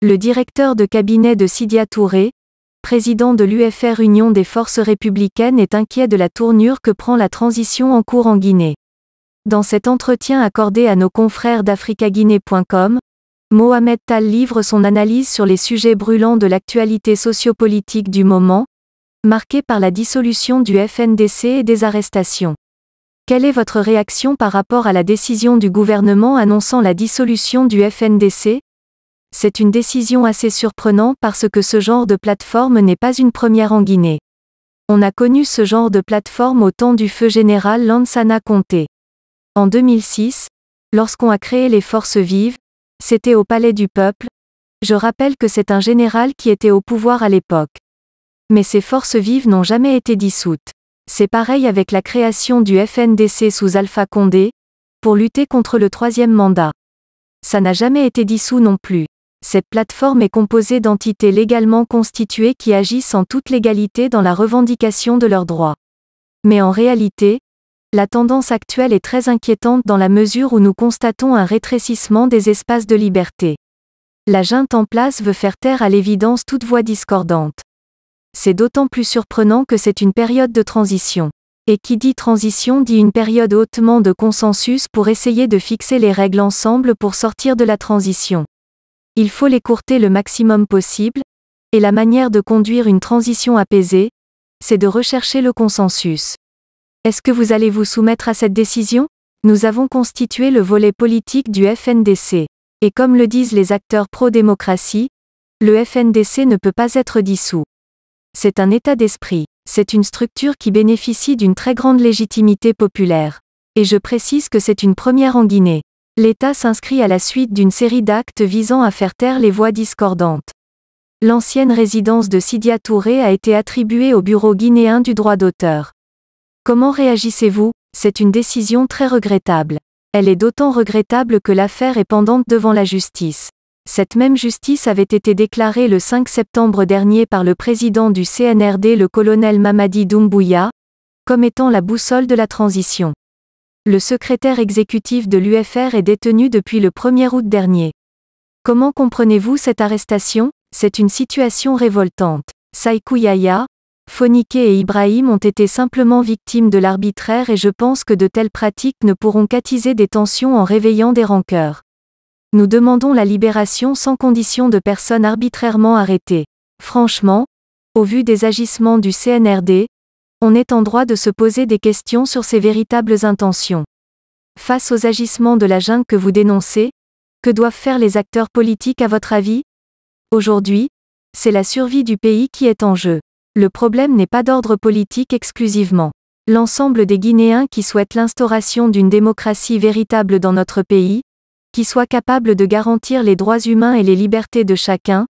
Le directeur de cabinet de Sidia Touré, président de l'UFR Union des forces républicaines est inquiet de la tournure que prend la transition en cours en Guinée. Dans cet entretien accordé à nos confrères d'africaguinée.com, Mohamed Tal livre son analyse sur les sujets brûlants de l'actualité sociopolitique du moment, marquée par la dissolution du FNDC et des arrestations. Quelle est votre réaction par rapport à la décision du gouvernement annonçant la dissolution du FNDC c'est une décision assez surprenante parce que ce genre de plateforme n'est pas une première en Guinée. On a connu ce genre de plateforme au temps du feu général Lansana Conté. En 2006, lorsqu'on a créé les forces vives, c'était au Palais du Peuple, je rappelle que c'est un général qui était au pouvoir à l'époque. Mais ces forces vives n'ont jamais été dissoutes. C'est pareil avec la création du FNDC sous Alpha Condé, pour lutter contre le troisième mandat. Ça n'a jamais été dissous non plus. Cette plateforme est composée d'entités légalement constituées qui agissent en toute légalité dans la revendication de leurs droits. Mais en réalité, la tendance actuelle est très inquiétante dans la mesure où nous constatons un rétrécissement des espaces de liberté. La junte en place veut faire taire à l'évidence toute voix discordante. C'est d'autant plus surprenant que c'est une période de transition. Et qui dit transition dit une période hautement de consensus pour essayer de fixer les règles ensemble pour sortir de la transition. Il faut courter le maximum possible, et la manière de conduire une transition apaisée, c'est de rechercher le consensus. Est-ce que vous allez vous soumettre à cette décision Nous avons constitué le volet politique du FNDC. Et comme le disent les acteurs pro-démocratie, le FNDC ne peut pas être dissous. C'est un état d'esprit, c'est une structure qui bénéficie d'une très grande légitimité populaire. Et je précise que c'est une première en Guinée. L'État s'inscrit à la suite d'une série d'actes visant à faire taire les voix discordantes. L'ancienne résidence de Sidia Touré a été attribuée au Bureau guinéen du droit d'auteur. Comment réagissez-vous C'est une décision très regrettable. Elle est d'autant regrettable que l'affaire est pendante devant la justice. Cette même justice avait été déclarée le 5 septembre dernier par le président du CNRD le colonel Mamadi Doumbouya, comme étant la boussole de la transition le secrétaire exécutif de l'UFR est détenu depuis le 1er août dernier. Comment comprenez-vous cette arrestation C'est une situation révoltante. Saikou Yaya, Fonike et Ibrahim ont été simplement victimes de l'arbitraire et je pense que de telles pratiques ne pourront qu'attiser des tensions en réveillant des rancœurs. Nous demandons la libération sans condition de personnes arbitrairement arrêtées. Franchement, au vu des agissements du CNRD, on est en droit de se poser des questions sur ses véritables intentions. Face aux agissements de la jungle que vous dénoncez, que doivent faire les acteurs politiques à votre avis Aujourd'hui, c'est la survie du pays qui est en jeu. Le problème n'est pas d'ordre politique exclusivement. L'ensemble des Guinéens qui souhaitent l'instauration d'une démocratie véritable dans notre pays, qui soit capable de garantir les droits humains et les libertés de chacun,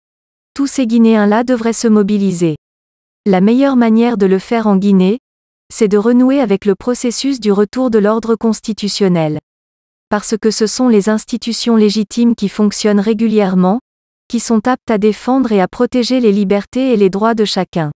tous ces Guinéens-là devraient se mobiliser. La meilleure manière de le faire en Guinée, c'est de renouer avec le processus du retour de l'ordre constitutionnel. Parce que ce sont les institutions légitimes qui fonctionnent régulièrement, qui sont aptes à défendre et à protéger les libertés et les droits de chacun.